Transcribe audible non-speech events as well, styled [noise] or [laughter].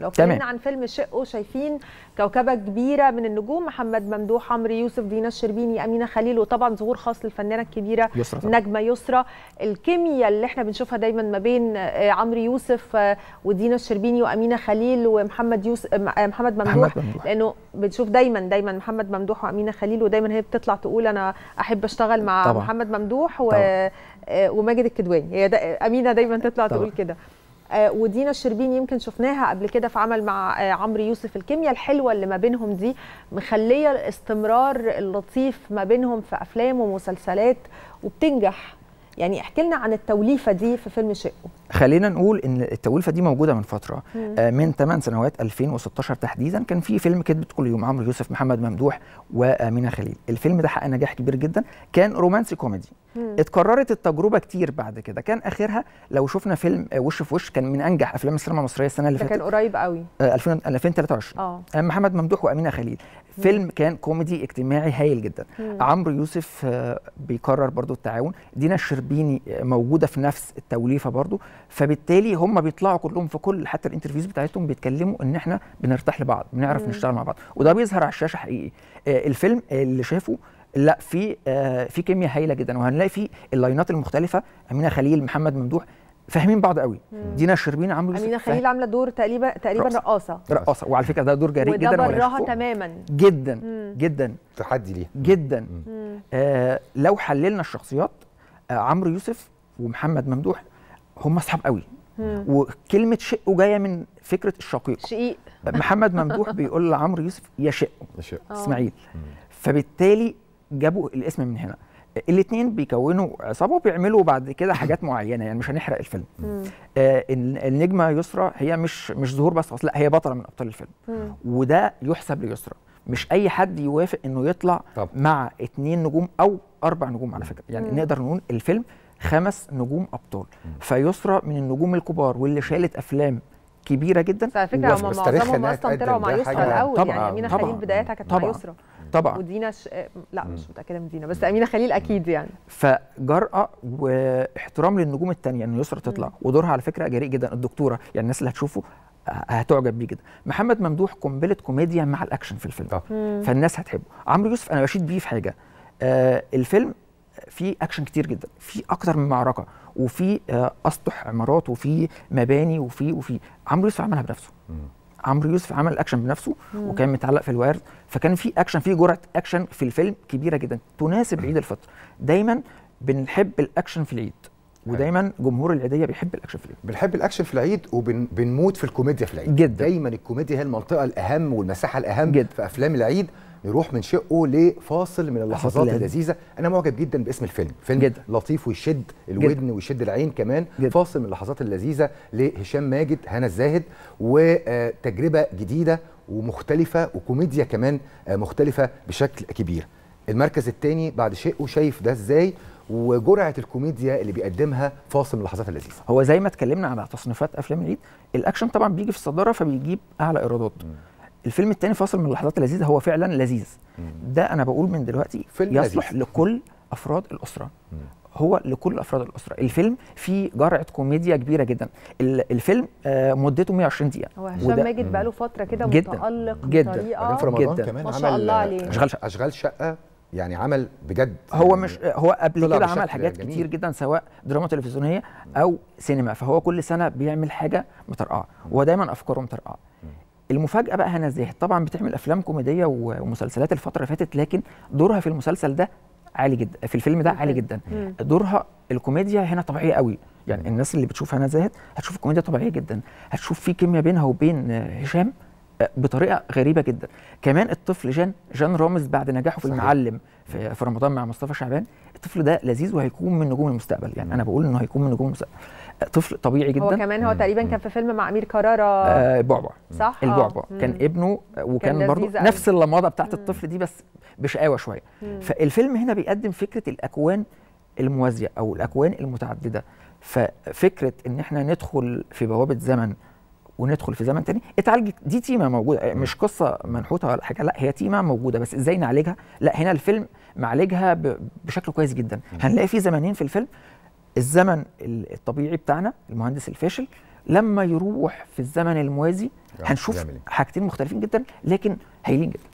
لو كنا عن فيلم شقه شايفين كوكبه كبيره من النجوم محمد ممدوح عمرو يوسف دينا الشربيني امينه خليل وطبعا ظهور خاص للفنانه الكبيره يسرى نجمه يسرى الكيمياء اللي احنا بنشوفها دايما ما بين آه، عمرو يوسف آه، ودينا الشربيني وامينه خليل ومحمد يوسف آه، محمد ممدوح, محمد ممدوح. لانه بنشوف دايما دايما محمد ممدوح وامينه خليل ودايما هي بتطلع تقول انا احب اشتغل مع طبعا. محمد ممدوح و... وماجد الكدواني هي دا... امينه دايما تطلع طبعا. تقول كده آه، ودينا الشربين يمكن شفناها قبل كده في عمل مع آه، عمرو يوسف الكيمياء الحلوه اللي ما بينهم دي مخليه الاستمرار اللطيف ما بينهم في افلام ومسلسلات وبتنجح يعني احكي لنا عن التوليفه دي في فيلم شقه خلينا نقول ان التوليفه دي موجوده من فتره مم. آه من 8 سنوات 2016 تحديدا كان في فيلم كذبه كل يوم عمرو يوسف محمد ممدوح وامينه خليل الفيلم ده حقق نجاح كبير جدا كان رومانسي كوميدي مم. اتكررت التجربه كتير بعد كده كان اخرها لو شفنا فيلم آه، وش في وش كان من انجح افلام السينما المصريه السنه اللي فاتت كان قريب قوي 2023 آه،, آه. اه محمد ممدوح وامينه خليل فيلم كان كوميدي اجتماعي هايل جدا عمرو يوسف آه، بيكرر برضو التعاون دينا الشربيني آه، موجوده في نفس التوليفه برضو فبالتالي هم بيطلعوا كلهم في كل حتى الانترفيوز بتاعتهم بيتكلموا ان احنا بنرتاح لبعض بنعرف مم. نشتغل مع بعض وده بيظهر على الشاشه حقيقي آه، الفيلم اللي شافه لا في في كيمياء هايله جدا وهنلاقي في اللاينات المختلفه امينه خليل محمد ممدوح فاهمين بعض قوي دينا الشربين عامله امينه خليل عامله دور تقريبا تقريبا رقاصه رقاصه وعلى فكره ده دور جريء وده جدا براها تماما جدا مم. جدا تحدي ليها جدا آه لو حللنا الشخصيات آه عمرو يوسف ومحمد ممدوح هم اصحاب قوي مم. وكلمه شقه جايه من فكره الشقيق شقيق [laughs] محمد ممدوح بيقول لعمرو يوسف يا شقه يا شقه آه. اسماعيل فبالتالي جابوا الاسم من هنا الاثنين بيكونوا عصابه وبيعملوا بعد كده حاجات معينه يعني مش هنحرق الفيلم آه النجمه يسرى هي مش مش ظهور بس لا هي بطله من ابطال الفيلم مم. وده يحسب ليسرى مش اي حد يوافق انه يطلع طب. مع اثنين نجوم او اربع نجوم على فكره يعني مم. نقدر نقول الفيلم خمس نجوم ابطال فيسرى من النجوم الكبار واللي شالت افلام كبيره جدا على فكره هم معظمهم اصلا طلعوا مع يسرى الاول يعني امينه خليل بداياتها كانت مع يسرى يعني. طبعا ودينا ش... آه، لا مم. مش متاكده من دينا بس امينه خليل اكيد يعني فجرأه واحترام للنجوم الثانيه ان يسرى تطلع مم. ودورها على فكره جريء جدا الدكتوره يعني الناس اللي هتشوفه آه، هتعجب بيه جدا محمد ممدوح قنبله كوميديا مع الاكشن في الفيلم آه. فالناس هتحبه عمرو يوسف انا بشيد بيه في حاجه آه الفيلم فيه اكشن كتير جدا في اكتر من معركه وفي آه اسطح عمارات وفي مباني وفي وفي عمرو يوسف عملها بنفسه مم. عمرو يوسف عمل اكشن بنفسه مم. وكان متعلق في الوارد فكان في اكشن في جرعه اكشن في الفيلم كبيره جدا تناسب عيد الفطر دايما بنحب الاكشن في العيد ودايما جمهور العيديه بيحب الاكشن في العيد بنحب الاكشن في العيد وبنموت في الكوميديا في العيد جدا دايما الكوميديا هي المنطقه الاهم والمساحه الاهم جدا. في افلام العيد نروح من شقه لفاصل من اللحظات اللذيذه انا معجب جدا باسم الفيلم فيلم جدا. لطيف ويشد الودن جدا. ويشد العين كمان جدا. فاصل من اللحظات اللذيذه لهشام ماجد هنا الزاهد وتجربه جديده ومختلفه وكوميديا كمان آه، مختلفه بشكل كبير المركز الثاني بعد شقه شايف ده ازاي وجرعه الكوميديا اللي بيقدمها فاصل من اللحظات اللذيذه هو زي ما اتكلمنا على تصنيفات افلام العيد الاكشن طبعا بيجي في الصداره فبيجيب اعلى ايرادات الفيلم الثاني فاصل من اللحظات اللذيذه هو فعلا لذيذ ده انا بقول من دلوقتي فيلم يصلح لذيذ. لكل افراد الاسره مم. هو لكل افراد الاسره الفيلم فيه جرعه كوميديا كبيره جدا الفيلم آه، مدته 120 دقيقه هو هشام ماجد بقاله فتره كده متالق جدا بطريقه في رمضان جدا. كمان ما شاء الله عليه اشغال شقه اشغال شقه يعني عمل بجد هو مش هو قبل كده عمل حاجات جميل. كتير جدا سواء دراما تلفزيونيه او سينما فهو كل سنه بيعمل حاجه مترقعه ودايما افكاره مترقعه المفاجاه بقى هنا زاهد طبعا بتعمل افلام كوميديه ومسلسلات الفتره اللي فاتت لكن دورها في المسلسل ده عالي جدا في الفيلم ده عالي جدا دورها الكوميديا هنا طبيعيه قوي يعني الناس اللي بتشوف هنا زاهد هتشوف الكوميديا طبيعيه جدا هتشوف في كيمياء بينها وبين هشام بطريقه غريبه جدا كمان الطفل جان جان رامز بعد نجاحه في صحيح. المعلم في, في رمضان مع مصطفى شعبان الطفل ده لذيذ وهيكون من نجوم المستقبل يعني انا بقول انه هيكون من نجوم المستقبل طفل طبيعي جدا هو كمان هو تقريبا كان في فيلم مع امير كرارة آه بعبع صح البعبع آه. كان ابنه وكان كان برضه نفس اللمضه بتاعت الطفل دي بس بشقاوه شويه فالفيلم هنا بيقدم فكره الاكوان الموازيه او الاكوان المتعدده ففكره ان احنا ندخل في بوابه زمن وندخل في زمن تاني اتعالجت دي تيمه موجوده مش قصه منحوته ولا حاجه لا هي تيمه موجوده بس ازاي نعالجها لا هنا الفيلم معالجها بشكل كويس جدا هنلاقي في زمنين في الفيلم الزمن الطبيعي بتاعنا المهندس الفاشل لما يروح في الزمن الموازي هنشوف إيه؟ حاجتين مختلفين جدا لكن هايلين جدا